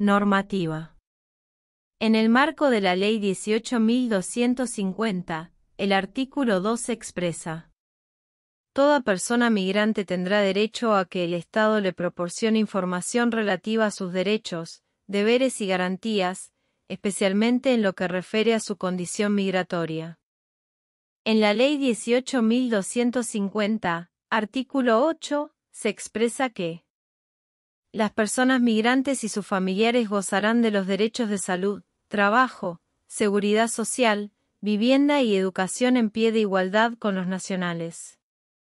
Normativa. En el marco de la Ley 18.250, el artículo 2 expresa. Toda persona migrante tendrá derecho a que el Estado le proporcione información relativa a sus derechos, deberes y garantías, especialmente en lo que refiere a su condición migratoria. En la Ley 18.250, artículo 8, se expresa que las personas migrantes y sus familiares gozarán de los derechos de salud, trabajo, seguridad social, vivienda y educación en pie de igualdad con los nacionales.